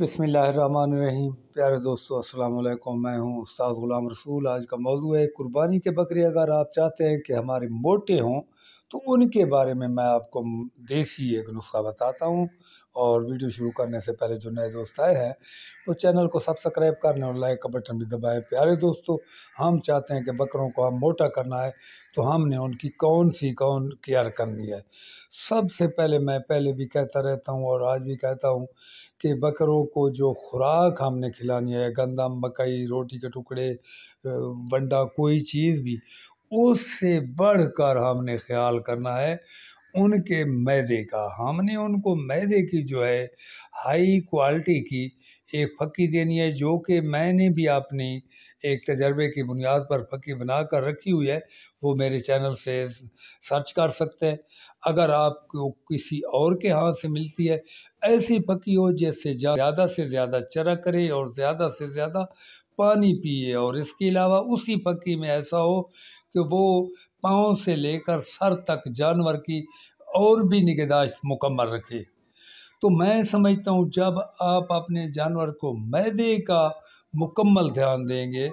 बिसमीम प्यारे दोस्तों अस्सलाम वालेकुम मैं हूं उस्ताद ग़ुलाम रसूल आज का मौजू है कुर्बानी के बकरे अगर आप चाहते हैं कि हमारे मोटे हों तो उनके बारे में मैं आपको देसी एक नुस्खा बताता हूं और वीडियो शुरू करने से पहले जो नए दोस्त आए हैं वो चैनल को सब्सक्राइब कर लें और लाइक का बटन भी दबाएं प्यारे दोस्तों हम चाहते हैं कि बकरों को हम मोटा करना है तो हमने उनकी कौन सी कौन केयर करनी है सबसे पहले मैं पहले भी कहता रहता हूँ और आज भी कहता हूँ कि बकरों को जो खुराक हमने खिलानी है गंदा मकई रोटी के टुकड़े बंडा कोई चीज़ भी उससे बढ़कर हमने ख्याल करना है उनके मैदे का हमने उनको मैदे की जो है हाई क्वालिटी की एक फक्की देनी है जो कि मैंने भी अपनी एक तजर्बे की बुनियाद पर फक्की बना कर रखी हुई है वो मेरे चैनल से सर्च कर सकते हैं अगर आपको किसी और के हाथ से मिलती है ऐसी फक्की हो जिससे ज़्यादा से ज़्यादा चरा करे और ज़्यादा से ज़्यादा पानी पिए और इसके अलावा उसी पक्की में ऐसा हो कि वो पाँव से लेकर सर तक जानवर की और भी निगहदाश्त मुकम्मल रखे तो मैं समझता हूँ जब आप अपने जानवर को मैदे का मुकम्मल ध्यान देंगे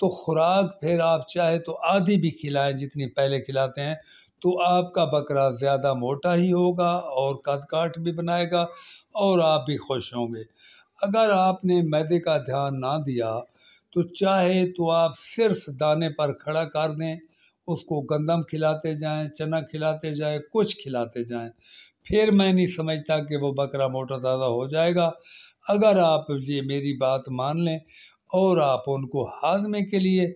तो खुराक फिर आप चाहे तो आधी भी खिलाएं जितनी पहले खिलाते हैं तो आपका बकरा ज़्यादा मोटा ही होगा और कद काट भी बनाएगा और आप भी खुश होंगे अगर आपने मैदे का ध्यान ना दिया तो चाहे तो आप सिर्फ दाने पर खड़ा कर दें उसको गंदम खिलाते जाएं चना खिलाते जाएं कुछ खिलाते जाएं फिर मैं नहीं समझता कि वो बकरा मोटा ताज़ा हो जाएगा अगर आप ये मेरी बात मान लें और आप उनको हाजमे के लिए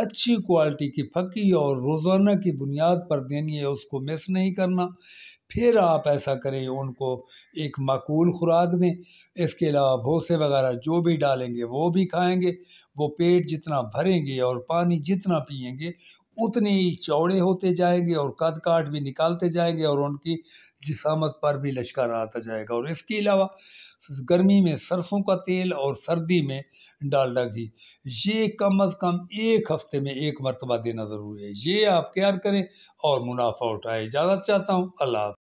अच्छी क्वालिटी की फक्की और रोज़ाना की बुनियाद पर देनी है उसको मिस नहीं करना फिर आप ऐसा करें उनको एक मक़ूल खुराक दें इसके अलावा भूसे वगैरह जो भी डालेंगे वो भी खाएंगे वो पेट जितना भरेंगे और पानी जितना पियेंगे उतने ही चौड़े होते जाएंगे और कद काट भी निकालते जाएंगे और उनकी जिसामत पर भी लश्कर आता जाएगा और इसके अलावा गर्मी में सरसों का तेल और सर्दी में डालडा घी ये कम अज़ कम एक हफ्ते में एक मरतबा देना ज़रूरी है ये आप तैयार करें और मुनाफा उठाए इजाज़त चाहता हूँ अल्लाह